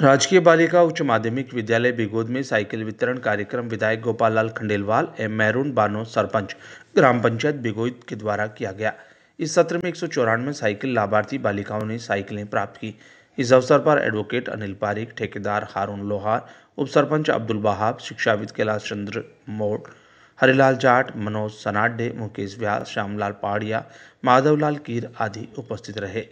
राजकीय बालिका उच्च माध्यमिक विद्यालय बिगोद में साइकिल वितरण कार्यक्रम विधायक गोपाल लाल खंडेलवाल एवं मैरून बानो सरपंच ग्राम पंचायत बिगोद के द्वारा किया गया इस सत्र में एक सौ साइकिल लाभार्थी बालिकाओं ने साइकिलें प्राप्त की इस अवसर पर एडवोकेट अनिल पारिक ठेकेदार हारून लोहार उप सरपंच अब्दुल बहाब शिक्षाविद कैलाश चंद्र मोड़ हरिलाल जाट मनोज सनाडे मुकेश व्यास श्यामलाल पाड़िया माधवलाल कीर आदि उपस्थित रहे